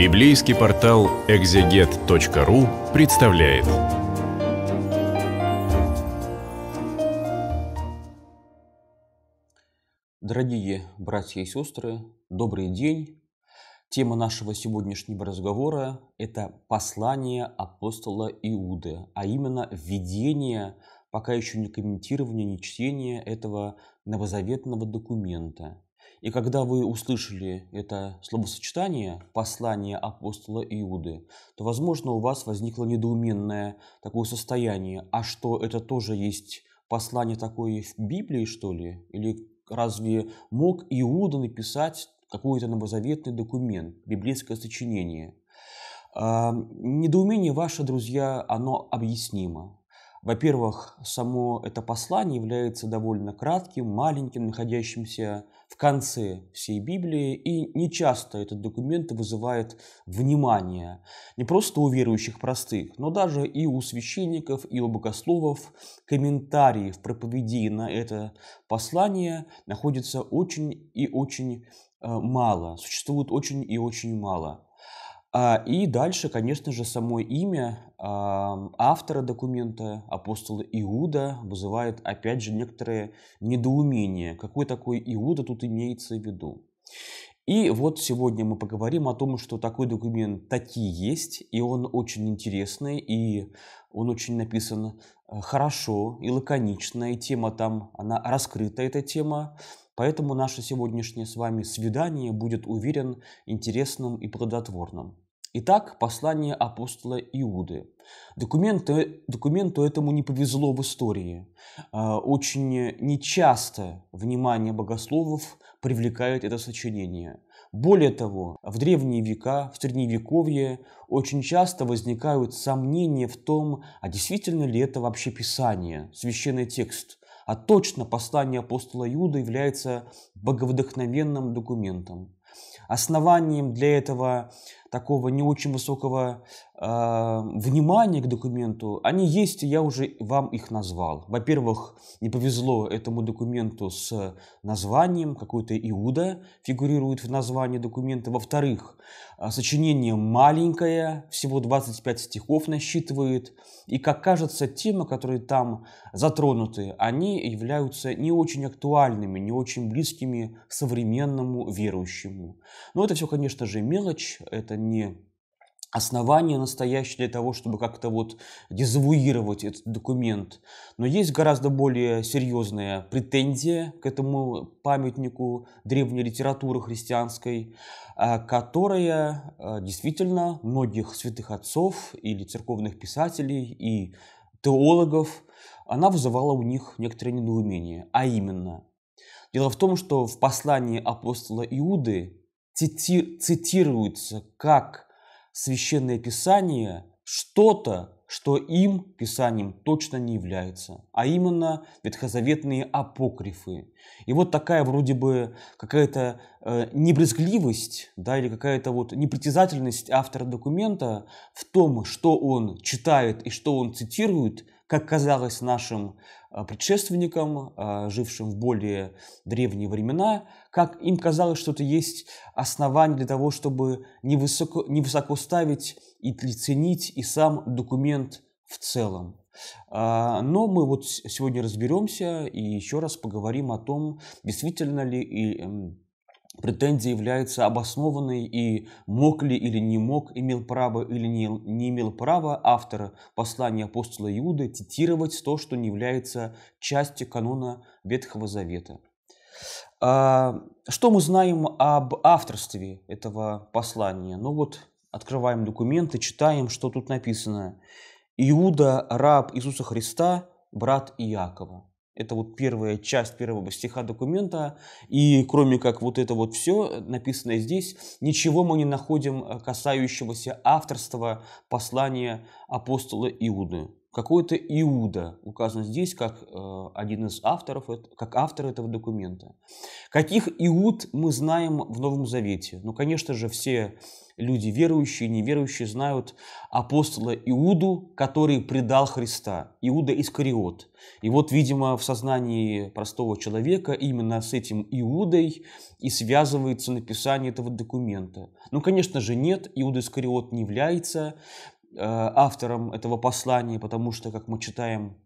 Библейский портал экзегет.ру представляет. Дорогие братья и сестры, добрый день. Тема нашего сегодняшнего разговора – это послание апостола Иуды, а именно введение, пока еще не комментирование, не чтение этого новозаветного документа – и когда вы услышали это словосочетание «послание апостола Иуды», то, возможно, у вас возникло недоуменное такое состояние. А что, это тоже есть послание такое в Библии, что ли? Или разве мог Иуда написать какой-то новозаветный документ, библейское сочинение? А, недоумение ваше, друзья, оно объяснимо. Во-первых, само это послание является довольно кратким, маленьким, находящимся в конце всей Библии, и нечасто этот документ вызывает внимание не просто у верующих простых, но даже и у священников, и у богословов. в проповеди на это послание находится э, очень и очень мало, существует очень и очень мало. А, и дальше, конечно же, само имя автора документа, апостола Иуда, вызывает, опять же, некоторое недоумение. Какой такой Иуда тут имеется в виду? И вот сегодня мы поговорим о том, что такой документ таки есть, и он очень интересный, и он очень написан э, хорошо и лаконично, и тема там, она раскрыта, эта тема. Поэтому наше сегодняшнее с вами свидание будет уверен, интересным и плодотворным. Итак, послание апостола Иуды. Документу, документу этому не повезло в истории. А, очень нечасто внимание богословов привлекает это сочинение. Более того, в древние века, в средневековье очень часто возникают сомнения в том, а действительно ли это вообще Писание, священный текст, а точно послание апостола Иуда является боговдохновенным документом. Основанием для этого такого не очень высокого а, внимание к документу, они есть, я уже вам их назвал. Во-первых, не повезло этому документу с названием, какой-то Иуда фигурирует в названии документа. Во-вторых, а, сочинение маленькое, всего 25 стихов насчитывает, и, как кажется, темы, которые там затронуты, они являются не очень актуальными, не очень близкими современному верующему. Но это все, конечно же, мелочь, это не основания настоящие для того, чтобы как-то вот дезавуировать этот документ. Но есть гораздо более серьезная претензия к этому памятнику древней литературы христианской, а, которая а, действительно многих святых отцов или церковных писателей и теологов, она вызывала у них некоторое недоумение. А именно, дело в том, что в послании апостола Иуды цити- цитируется как священное писание что-то, что им писанием точно не является, а именно ветхозаветные апокрифы. И вот такая вроде бы какая-то э, небрезгливость, да, или какая-то вот непритязательность автора документа в том, что он читает и что он цитирует, как казалось нашим а, предшественникам, а, жившим в более древние времена, как им казалось, что-то есть основание для того, чтобы невысоко, невысоко ставить и ценить и сам документ в целом. А, но мы вот сегодня разберемся и еще раз поговорим о том, действительно ли и претензия является обоснованной и мог ли или не мог, имел право или не, не имел права автора послания апостола Иуды цитировать то, что не является частью канона Ветхого Завета. А, что мы знаем об авторстве этого послания? Ну вот, открываем документы, читаем, что тут написано. Иуда, раб Иисуса Христа, брат Иакова. Это вот первая часть первого стиха документа. И кроме как вот это вот все э, написанное здесь, ничего мы не находим э, касающегося авторства послания апостола Иуды какой-то Иуда указан здесь как э, один из авторов, как автор этого документа. Каких Иуд мы знаем в Новом Завете? Ну, конечно же, все люди верующие неверующие знают апостола Иуду, который предал Христа, Иуда Искариот. И вот, видимо, в сознании простого человека именно с этим Иудой и связывается написание этого документа. Ну, конечно же, нет, Иуда Искариот не является Э, автором этого послания, потому что, как мы читаем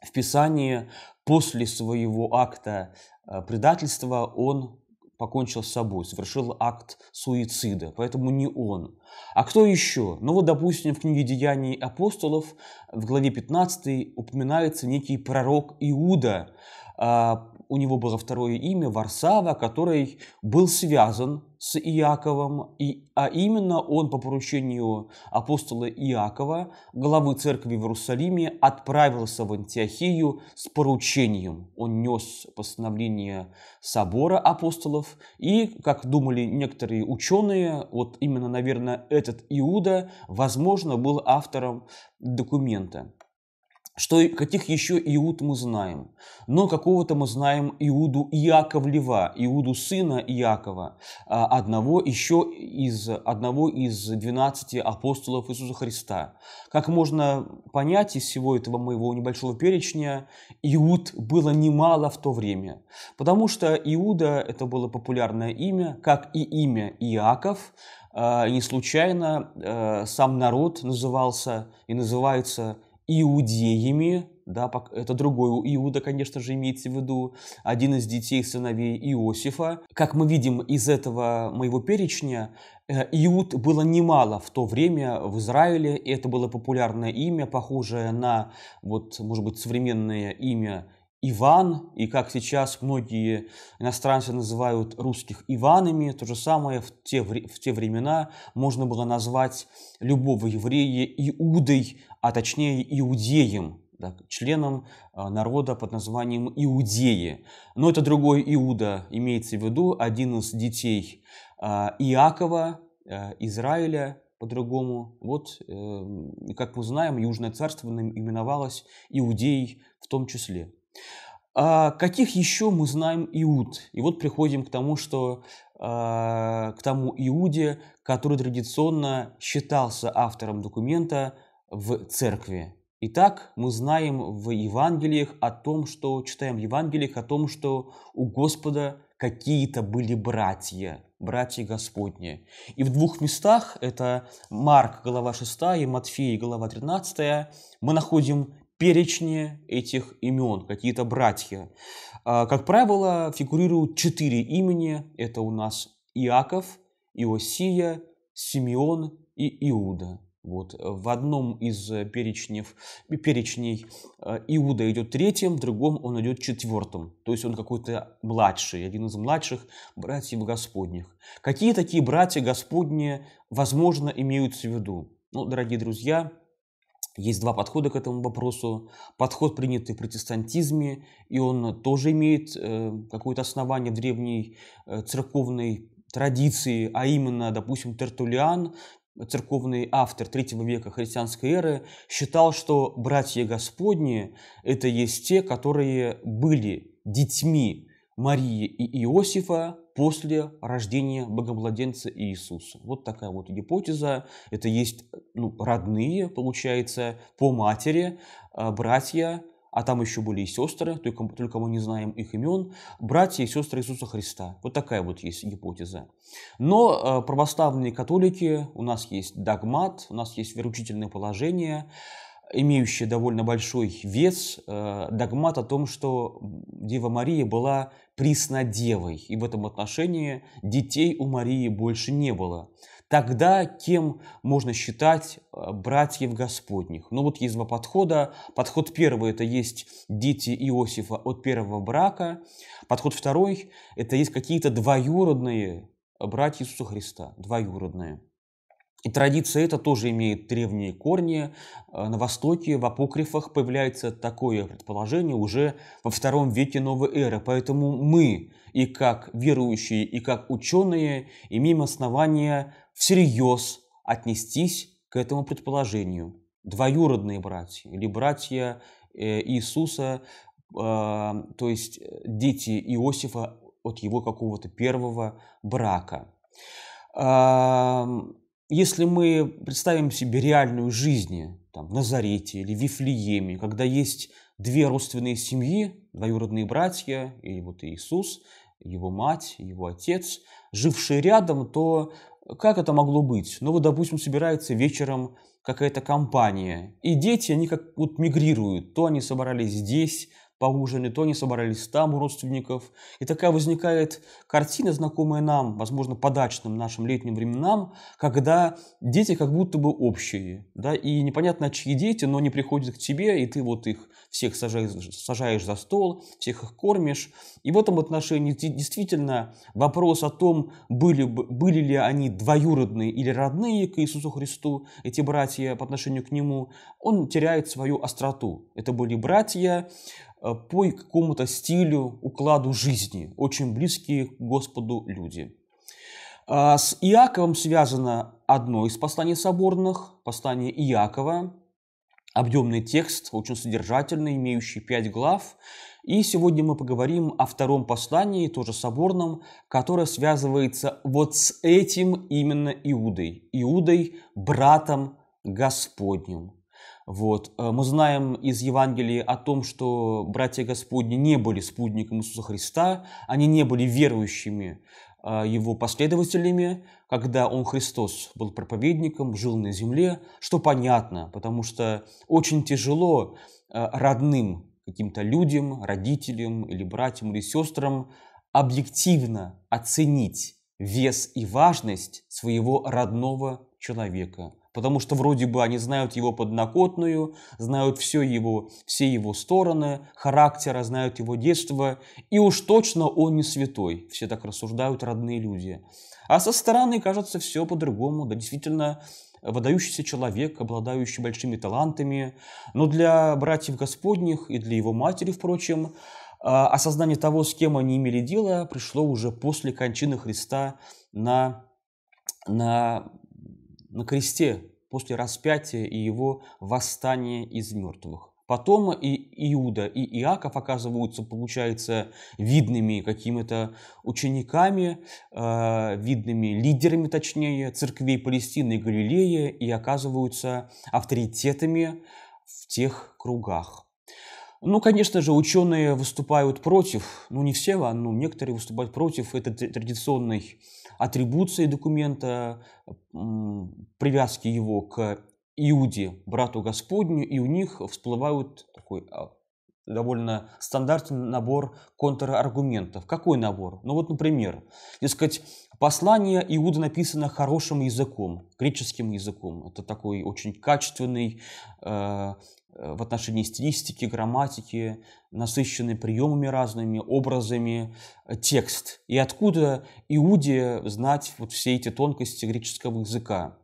в Писании, после своего акта э, предательства он покончил с собой, совершил акт суицида, поэтому не он. А кто еще? Ну вот, допустим, в книге «Деяний апостолов» в главе 15 упоминается некий пророк Иуда. А, у него было второе имя – Варсава, который был связан с Иаковом, и, а именно он по поручению апостола Иакова, главы церкви в Иерусалиме, отправился в Антиохию с поручением. Он нес постановление собора апостолов, и, как думали некоторые ученые, вот именно, наверное, этот Иуда, возможно, был автором документа что каких еще Иуд мы знаем. Но какого-то мы знаем Иуду Иаковлева, Иуду сына Иакова, а, одного еще из, одного из 12 апостолов Иисуса Христа. Как можно понять из всего этого моего небольшого перечня, Иуд было немало в то время. Потому что Иуда – это было популярное имя, как и имя Иаков, а, не случайно а, сам народ назывался и называется иудеями, да, это другой Иуда, конечно же, имеется в виду, один из детей сыновей Иосифа. Как мы видим из этого моего перечня, э, Иуд было немало в то время в Израиле, и это было популярное имя, похожее на, вот, может быть, современное имя Иван, и как сейчас многие иностранцы называют русских Иванами, то же самое в те, в те времена можно было назвать любого еврея Иудой, а точнее Иудеем, да, членом а, народа под названием Иудеи. Но это другой Иуда, имеется в виду один из детей а, Иакова, а, Израиля, по-другому. Вот, эм, как мы знаем, Южное царство именовалось Иудеей в том числе. А каких еще мы знаем Иуд? И вот приходим к тому, что а, к тому Иуде, который традиционно считался автором документа в церкви. Итак, мы знаем в Евангелиях о том, что читаем в Евангелиях о том, что у Господа какие-то были братья, братья Господни. И в двух местах, это Марк, глава 6, и Матфей, глава 13, мы находим перечне этих имен, какие-то братья. А, как правило, фигурируют четыре имени. Это у нас Иаков, Иосия, Симеон и Иуда. Вот. Э, в одном из э, перечнев, перечней э, Иуда идет третьим, в другом он идет четвертым. То есть он какой-то младший, один из младших братьев Господних. Какие такие братья Господние, возможно, имеются в виду? Ну, дорогие друзья, есть два подхода к этому вопросу. Подход, принятый в протестантизме, и он тоже имеет э, какое-то основание в древней э, церковной традиции, а именно, допустим, Тертулиан, церковный автор третьего века христианской эры, считал, что братья Господни – это есть те, которые были детьми Марии и Иосифа, после рождения богомладенца Иисуса. Вот такая вот гипотеза. Это есть ну, родные, получается, по матери, а, братья, а там еще были и сестры, только, только мы не знаем их имен, братья и сестры Иисуса Христа. Вот такая вот есть гипотеза. Но а, православные католики, у нас есть догмат, у нас есть веручительное положение, имеющее довольно большой вес, а, догмат о том, что Дева Мария была Преснодевой, и в этом отношении детей у Марии больше не было. Тогда кем можно считать э, братьев Господних? Ну вот есть два подхода. Подход первый – это есть дети Иосифа от первого брака. Подход второй – это есть какие-то двоюродные братья Иисуса Христа, двоюродные. И традиция эта тоже имеет древние корни. Э, на Востоке в апокрифах появляется такое предположение уже во втором веке новой эры. Поэтому мы и как верующие, и как ученые имеем основания всерьез отнестись к этому предположению. Двоюродные братья или братья э, Иисуса, э, то есть дети Иосифа от его какого-то первого брака если мы представим себе реальную жизнь там, в Назарете или в Вифлееме, когда есть две родственные семьи, двоюродные братья, и вот Иисус, его мать, его отец, жившие рядом, то как это могло быть? Ну, вот, допустим, собирается вечером какая-то компания, и дети, они как вот мигрируют. То они собрались здесь, поужинали, то они собрались там у родственников. И такая возникает картина, знакомая нам, возможно, подачным нашим летним временам, когда дети как будто бы общие, да, и непонятно, чьи дети, но они приходят к тебе, и ты вот их всех сажаешь, сажаешь за стол, всех их кормишь. И в этом отношении действительно вопрос о том, были, были ли они двоюродные или родные к Иисусу Христу, эти братья по отношению к Нему, он теряет свою остроту. Это были братья, Э, по какому-то стилю, укладу жизни, очень близкие к Господу люди. А, с Иаковом связано одно из посланий соборных, послание Иакова, объемный текст, очень содержательный, имеющий пять глав. И сегодня мы поговорим о втором послании, тоже соборном, которое связывается вот с этим именно Иудой. Иудой, братом Господним. Вот. Э, мы знаем из Евангелия о том, что братья Господни не были спутником Иисуса Христа, они не были верующими э, его последователями, когда он, Христос, был проповедником, жил на земле, что понятно, потому что очень тяжело э, родным каким-то людям, родителям или братьям или сестрам объективно оценить вес и важность своего родного человека – потому что вроде бы они знают его поднакотную, знают все его, все его стороны, характера, знают его детство, и уж точно он не святой, все так рассуждают родные люди. А со стороны кажется все по-другому, да действительно, выдающийся человек, обладающий большими талантами, но для братьев Господних и для его матери, впрочем, а, осознание того, с кем они имели дело, пришло уже после кончины Христа на, на на кресте после распятия и его восстания из мертвых. Потом и Иуда, и Иаков оказываются, получается, видными какими-то учениками, э, видными лидерами, точнее, церквей Палестины и Галилеи, и оказываются авторитетами в тех кругах. Ну, конечно же, ученые выступают против, ну не все, а, но ну, некоторые выступают против этой традиционной атрибуции документа, привязки его к Иуде, брату Господню, и у них всплывают такой а, довольно стандартный набор контраргументов. Какой набор? Ну вот, например, сказать, послание Иуды написано хорошим языком, греческим языком. Это такой очень качественный, э, в отношении стилистики, грамматики, насыщенный приемами разными, образами э, текст. И откуда Иуде знать вот все эти тонкости греческого языка?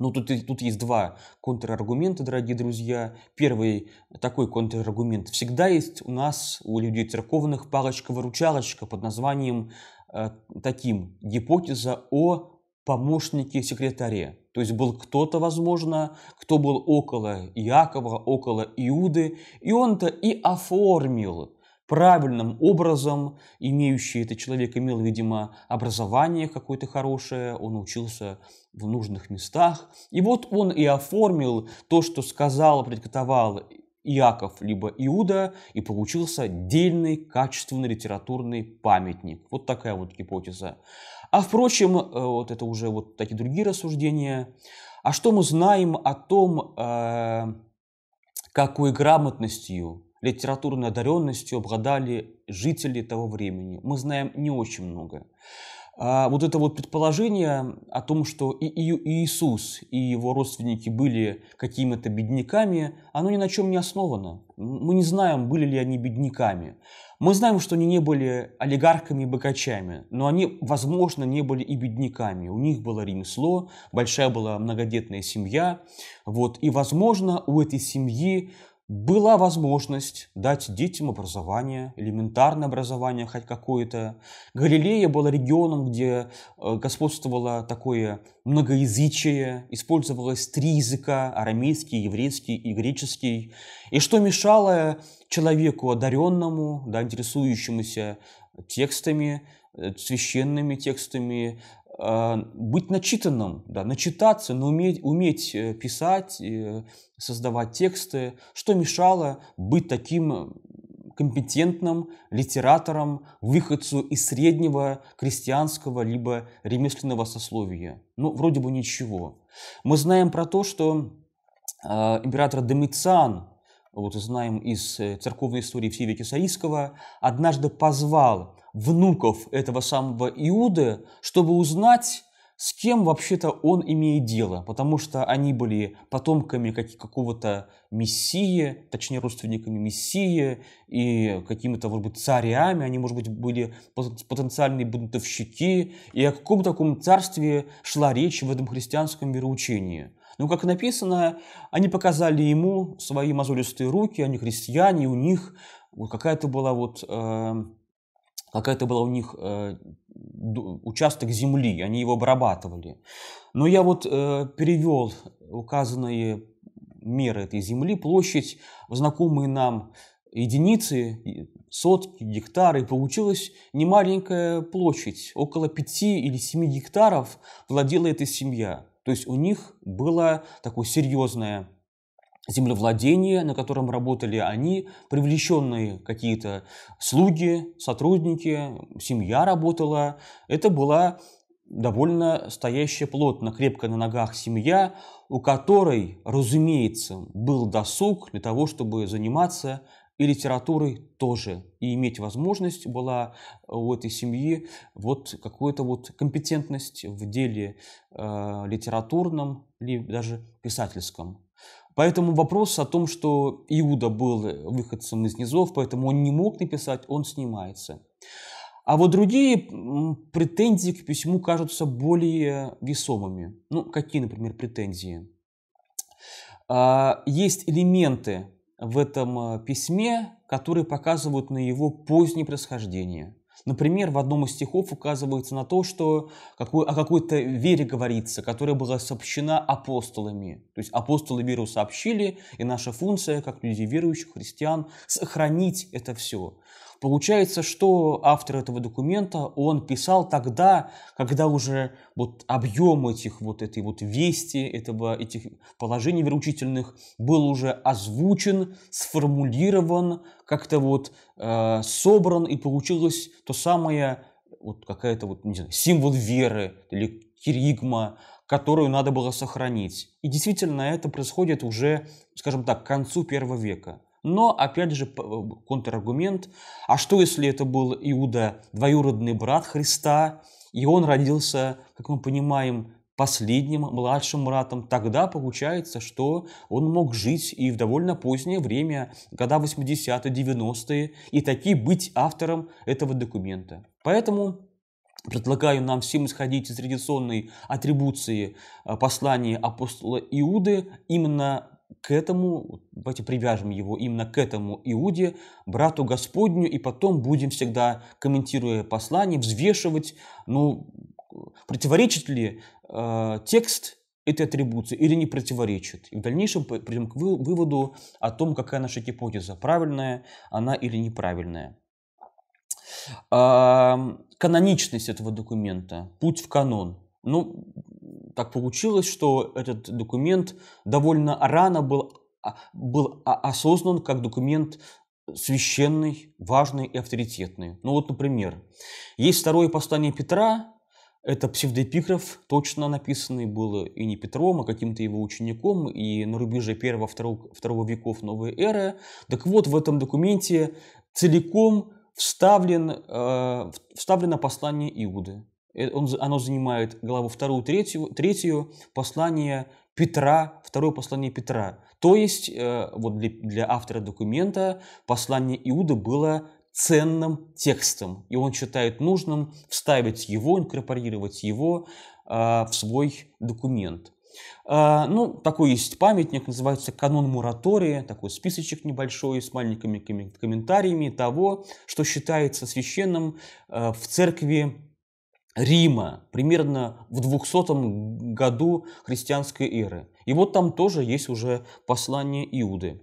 Ну, тут, тут есть два контраргумента, дорогие друзья. Первый такой контраргумент. Всегда есть у нас, у людей церковных, палочка-выручалочка под названием э, таким «Гипотеза о помощнике секретаря». То есть был кто-то, возможно, кто был около Иакова, около Иуды, и он-то и оформил правильным образом, имеющий этот человек имел, видимо, образование какое-то хорошее, он учился в нужных местах. И вот он и оформил то, что сказал, предиктовал Иаков либо Иуда, и получился дельный, качественный литературный памятник. Вот такая вот гипотеза. А впрочем, э, вот это уже вот такие другие рассуждения. А что мы знаем о том, э, какой грамотностью, литературной одаренностью обладали жители того времени? Мы знаем не очень много. А вот это вот предположение о том, что и Иисус, и его родственники были какими-то бедняками, оно ни на чем не основано. Мы не знаем, были ли они бедняками. Мы знаем, что они не были олигархами и богачами, но они, возможно, не были и бедняками. У них было ремесло, большая была многодетная семья. Вот. И, возможно, у этой семьи была возможность дать детям образование, элементарное образование хоть какое-то. Галилея была регионом, где э, господствовало такое многоязычие, использовалось три языка – арамейский, еврейский и греческий. И что мешало человеку одаренному, да, интересующемуся текстами, э, священными текстами, а, быть начитанным, да, начитаться, но уметь, уметь э, писать, э, создавать тексты, что мешало быть таким э, компетентным литератором, выходцу из среднего крестьянского либо ремесленного сословия. Ну, вроде бы ничего. Мы знаем про то, что а, император Домициан вот знаем из э, церковной истории Всевия сарийского однажды позвал внуков этого самого Иуды, чтобы узнать, с кем вообще-то он имеет дело, потому что они были потомками как какого-то мессии, точнее родственниками мессии и какими-то, может быть, царями, они, может быть, были потенциальные бунтовщики, и о каком таком царстве шла речь в этом христианском вероучении – но, ну, как написано, они показали ему свои мозолистые руки, они христиане, у них какая-то была вот э, какая-то была у них э, участок земли, они его обрабатывали. Но я вот э, перевел указанные меры этой земли, площадь, в знакомые нам единицы, сотки, гектары, и получилась немаленькая площадь. Около пяти или семи гектаров владела эта семья. То есть у них было такое серьезное землевладение, на котором работали они, привлеченные какие-то слуги, сотрудники, семья работала. Это была довольно стоящая плотно, крепко на ногах семья, у которой, разумеется, был досуг для того, чтобы заниматься и литературой тоже. И иметь возможность была у этой семьи вот какую-то вот компетентность в деле э, литературном или даже писательском. Поэтому вопрос о том, что Иуда был выходцем из низов, поэтому он не мог написать, он снимается. А вот другие претензии к письму кажутся более весомыми. Ну, какие, например, претензии? А, есть элементы в этом э, письме, которые показывают на его позднее происхождение. Например, в одном из стихов указывается на то, что какой, о какой-то вере говорится, которая была сообщена апостолами. То есть апостолы веру сообщили, и наша функция, как люди верующих, христиан, сохранить это все. Получается, что автор этого документа, он писал тогда, когда уже вот объем этих вот этой вот вести, этого, этих положений вероучительных был уже озвучен, сформулирован, как-то вот э, собран, и получилось то самое, вот какая-то вот, не знаю, символ веры или киригма, которую надо было сохранить. И действительно это происходит уже, скажем так, к концу первого века. Но, опять же, э, контраргумент, а что, если это был Иуда, двоюродный брат Христа, и он родился, как мы понимаем, последним младшим братом, тогда получается, что он мог жить и в довольно позднее время, года 80-е, 90-е, и таки быть автором этого документа. Поэтому предлагаю нам всем исходить из традиционной атрибуции э, послания апостола Иуды, именно к этому, давайте привяжем его именно к этому Иуде, брату Господню, и потом будем всегда, комментируя послание, взвешивать, ну, противоречит ли э, текст этой атрибуции или не противоречит. И в дальнейшем придем к выводу о том, какая наша гипотеза, правильная она или неправильная. Э, каноничность этого документа, путь в канон. Ну, так получилось, что этот документ довольно рано был, а, был а, осознан как документ священный, важный и авторитетный. Ну вот, например, есть второе послание Петра, это псевдоэпиграф, точно написанный был и не Петром, а каким-то его учеником, и на рубеже 1-2 веков новой эры. Так вот, в этом документе целиком вставлен, э, вставлено послание Иуды. Э, он, оно занимает главу вторую, третью, третью послание Петра, второе послание Петра. То есть, э, вот для, для автора документа послание Иуда было ценным текстом, и он считает нужным вставить его, инкорпорировать его э, в свой документ. Ну, такой есть памятник, называется «Канон моратория», такой списочек небольшой с маленькими комментариями того, что считается священным в церкви Рима примерно в 200 году христианской эры. И вот там тоже есть уже послание Иуды.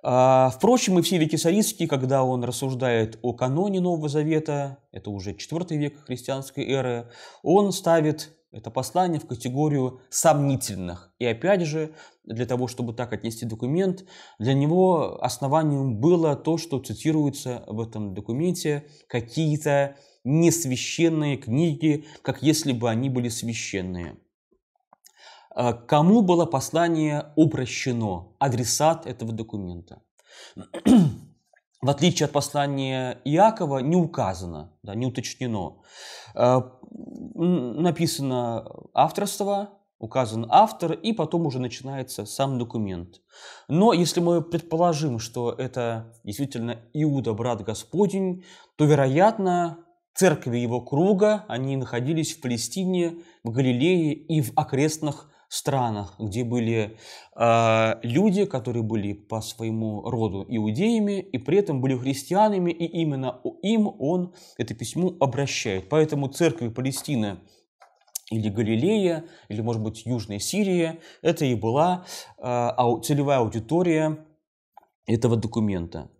А, впрочем, и Всевий Кесарийский, когда он рассуждает о каноне Нового Завета, это уже 4 век христианской эры, он ставит это послание в категорию сомнительных. И опять же, для того, чтобы так отнести документ, для него основанием было то, что цитируется в этом документе какие-то несвященные книги, как если бы они были священные. А кому было послание обращено, адресат этого документа? в отличие от послания Иакова, не указано, да, не уточнено. А написано авторство, указан автор, и потом уже начинается сам документ. Но если мы предположим, что это действительно Иуда, брат Господень, то, вероятно, церкви его круга, они находились в Палестине, в Галилее и в окрестных странах, где были э, люди, которые были по своему роду иудеями, и при этом были христианами, и именно им он это письмо обращает. Поэтому церковь Палестины или Галилея, или, может быть, Южная Сирия, это и была э, целевая аудитория этого документа.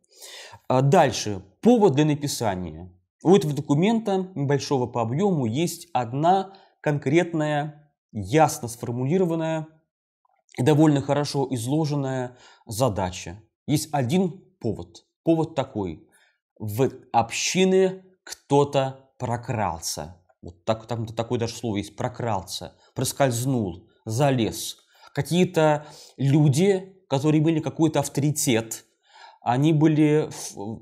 А дальше. Повод для написания. У этого документа, небольшого по объему, есть одна конкретная ясно сформулированная и довольно хорошо изложенная задача. Есть один повод. Повод такой. В общины кто-то прокрался. Вот так, там такое даже слово есть. Прокрался, проскользнул, залез. Какие-то люди, которые имели какой-то авторитет – они были,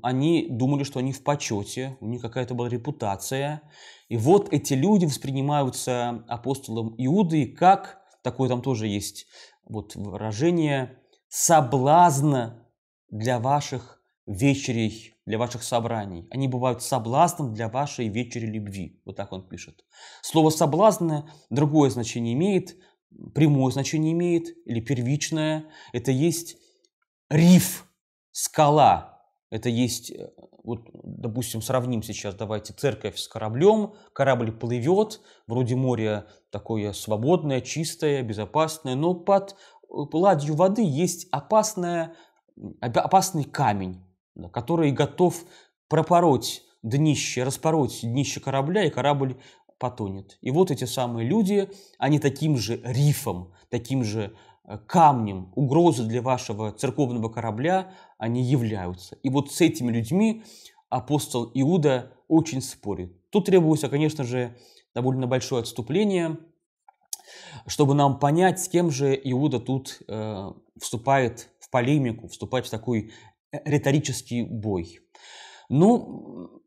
они думали, что они в почете, у них какая-то была репутация. И вот эти люди воспринимаются апостолом Иуды как, такое там тоже есть вот выражение, соблазна для ваших вечерей, для ваших собраний. Они бывают соблазном для вашей вечери любви. Вот так он пишет. Слово «соблазна» другое значение имеет, прямое значение имеет или первичное. Это есть риф, скала, это есть, э, вот, допустим, сравним сейчас, давайте, церковь с кораблем, корабль плывет, вроде море такое свободное, чистое, безопасное, но под э, ладью воды есть опасная, опасный камень, который готов пропороть днище, распороть днище корабля, и корабль потонет. И вот эти самые люди, они таким же рифом, таким же Э, камнем угрозы для вашего церковного корабля они являются. И вот с этими людьми апостол Иуда очень спорит. Тут требуется, конечно же, довольно большое отступление, чтобы нам понять, с кем же Иуда тут э, вступает в полемику, вступает в такой э, риторический бой. Ну,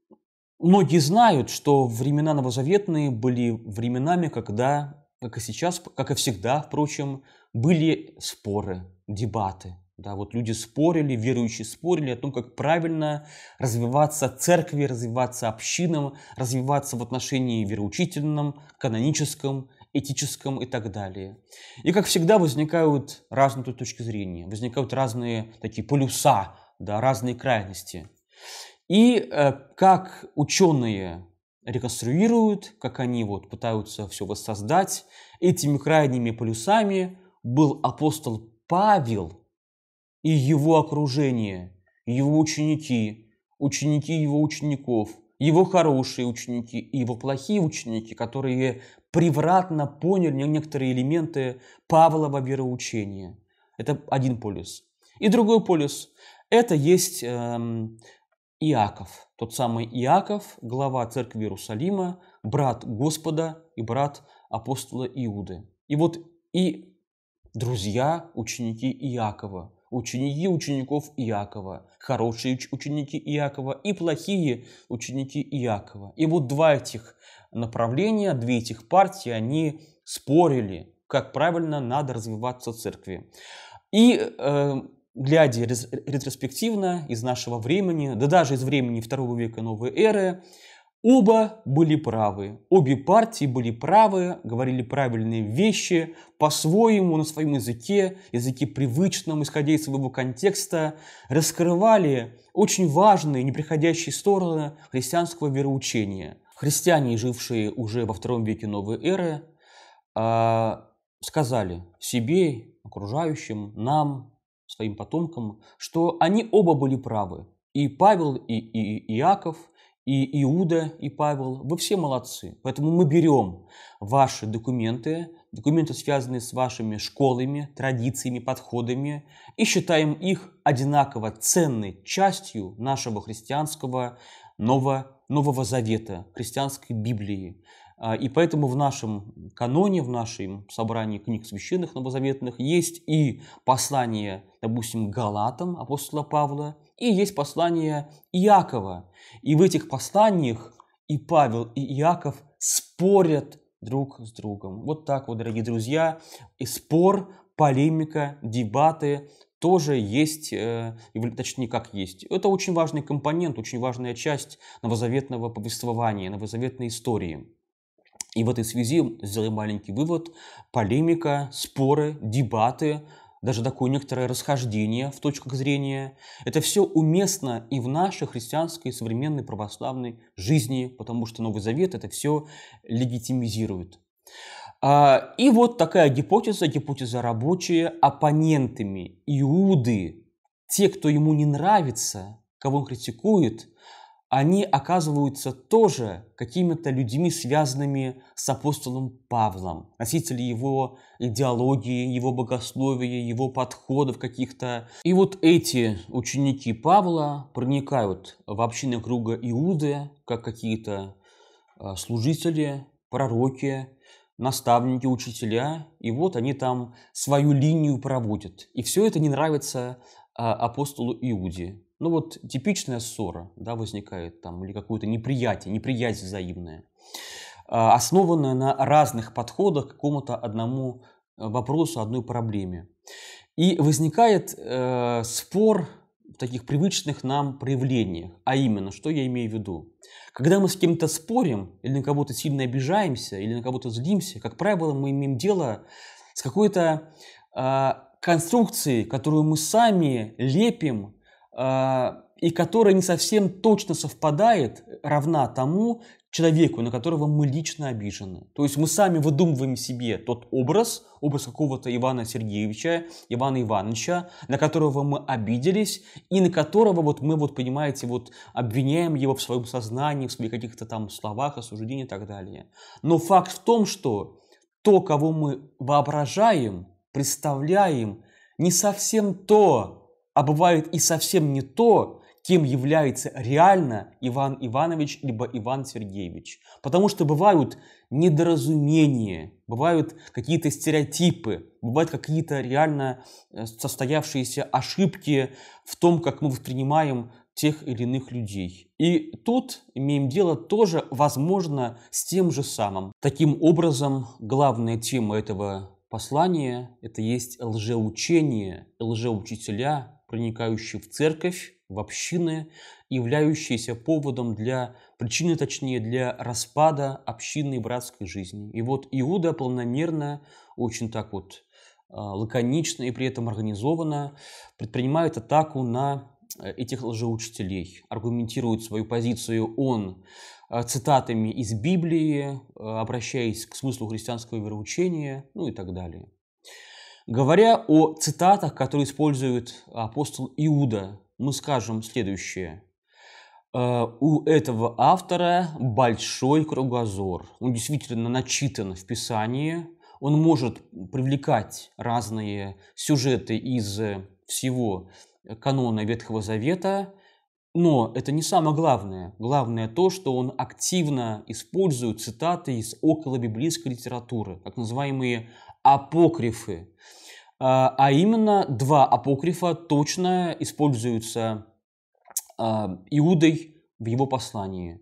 многие знают, что времена новозаветные были временами, когда как и сейчас, как и всегда, впрочем, были споры, дебаты. Да, вот люди спорили, верующие спорили о том, как правильно развиваться церкви, развиваться общинам, развиваться в отношении вероучительном, каноническом, этическом и так далее. И, как всегда, возникают разные точки зрения, возникают разные такие полюса, да, разные крайности. И э, как ученые реконструируют, как они вот пытаются все воссоздать. Этими крайними полюсами был апостол Павел и его окружение, его ученики, ученики его учеников, его хорошие ученики и его плохие ученики, которые превратно поняли некоторые элементы Павлова вероучения. Это один полюс. И другой полюс – это есть эм, Иаков – тот самый Иаков, глава церкви Иерусалима, брат Господа и брат апостола Иуды. И вот и друзья, ученики Иакова, ученики учеников Иакова, хорошие ученики Иакова и плохие ученики Иакова. И вот два этих направления, две этих партии, они спорили, как правильно надо развиваться церкви. И э, глядя ретроспективно из нашего времени, да даже из времени второго века новой эры, оба были правы. Обе партии были правы, говорили правильные вещи по-своему, на своем языке, языке привычном, исходя из своего контекста, раскрывали очень важные, неприходящие стороны христианского вероучения. Христиане, жившие уже во втором веке новой эры, а, сказали себе, окружающим, нам, своим потомкам, что они оба были правы. И Павел, и, и, и Иаков, и Иуда, и Павел. Вы все молодцы. Поэтому мы берем ваши документы, документы, связанные с вашими школами, традициями, подходами, и считаем их одинаково ценной частью нашего христианского нового, нового завета, христианской Библии. А, и поэтому в нашем каноне, в нашем собрании книг священных новозаветных есть и послание, допустим, Галатам апостола Павла, и есть послание Иакова. И в этих посланиях и Павел, и Иаков спорят друг с другом. Вот так вот, дорогие друзья, и спор, полемика, дебаты тоже есть, э, точнее, как есть. Это очень важный компонент, очень важная часть новозаветного повествования, новозаветной истории. И в этой связи сделаем маленький вывод. Полемика, споры, дебаты, даже такое некоторое расхождение в точках зрения. Это все уместно и в нашей христианской современной православной жизни, потому что Новый Завет это все легитимизирует. А, и вот такая гипотеза, гипотеза рабочая, оппонентами Иуды, те, кто ему не нравится, кого он критикует – они оказываются тоже какими-то людьми, связанными с апостолом Павлом, носители его идеологии, его богословия, его подходов каких-то. И вот эти ученики Павла проникают в общины круга Иуды, как какие-то а, служители, пророки, наставники, учителя, и вот они там свою линию проводят. И все это не нравится а, апостолу Иуде. Ну вот типичная ссора, да, возникает там, или какое-то неприятие, неприязнь взаимная, а, основанная на разных подходах к какому-то одному э, вопросу, одной проблеме. И возникает э, спор в таких привычных нам проявлениях. А именно, что я имею в виду? Когда мы с кем-то спорим, или на кого-то сильно обижаемся, или на кого-то злимся, как правило, мы имеем дело с какой-то э, конструкцией, которую мы сами лепим а, и которая не совсем точно совпадает, равна тому человеку, на которого мы лично обижены. То есть мы сами выдумываем себе тот образ, образ какого-то Ивана Сергеевича, Ивана Ивановича, на которого мы обиделись, и на которого вот мы, вот, понимаете, вот обвиняем его в своем сознании, в своих каких-то там словах, осуждениях и так далее. Но факт в том, что то, кого мы воображаем, представляем, не совсем то, а бывает и совсем не то, кем является реально Иван Иванович либо Иван Сергеевич. Потому что бывают недоразумения, бывают какие-то стереотипы, бывают какие-то реально э, состоявшиеся ошибки в том, как мы воспринимаем тех или иных людей. И тут имеем дело тоже, возможно, с тем же самым. Таким образом, главная тема этого послания – это есть лжеучение, лжеучителя, проникающие в церковь, в общины, являющиеся поводом для, причины точнее, для распада общинной братской жизни. И вот Иуда планомерно, очень так вот а, лаконично и при этом организованно предпринимает атаку на э, этих лжеучителей, аргументирует свою позицию он а, цитатами из Библии, э, обращаясь к смыслу христианского вероучения, ну и так далее. Говоря о цитатах, которые использует апостол Иуда, мы скажем следующее. Э, у этого автора большой кругозор. Он действительно начитан в Писании. Он может привлекать разные сюжеты из всего канона Ветхого Завета, но это не самое главное. Главное то, что он активно использует цитаты из околобиблейской литературы, так называемые апокрифы. А, а именно два апокрифа точно используются а, Иудой в его послании.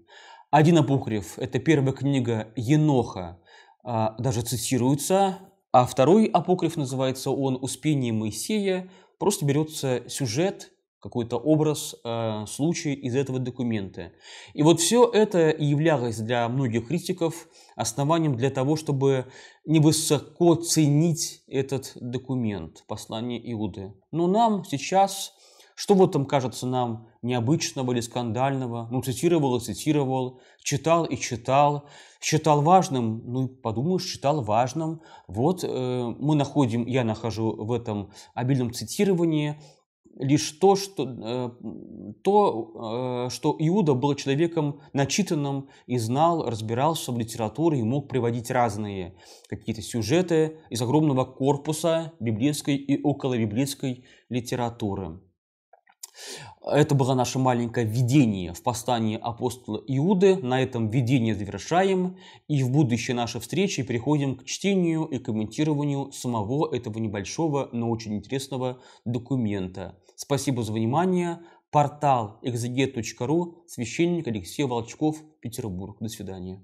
Один апокриф – это первая книга Еноха, а, даже цитируется, а второй апокриф называется он «Успение Моисея», просто берется сюжет какой-то образ, э, случай из этого документа. И вот все это являлось для многих критиков основанием для того, чтобы невысоко ценить этот документ, послание Иуды. Но нам сейчас, что вот там кажется нам необычного или скандального, ну цитировал и цитировал, читал и читал, считал важным, ну подумаешь, считал важным. Вот э, мы находим, я нахожу в этом обильном цитировании – лишь то, что, э, то э, что Иуда был человеком начитанным и знал, разбирался в литературе и мог приводить разные какие-то сюжеты из огромного корпуса библейской и околобиблейской литературы. Это было наше маленькое видение в послании апостола Иуды. На этом видение завершаем и в будущей нашей встречи переходим к чтению и комментированию самого этого небольшого, но очень интересного документа. Спасибо за внимание. Портал exeget.ru, священник Алексей Волчков, Петербург. До свидания.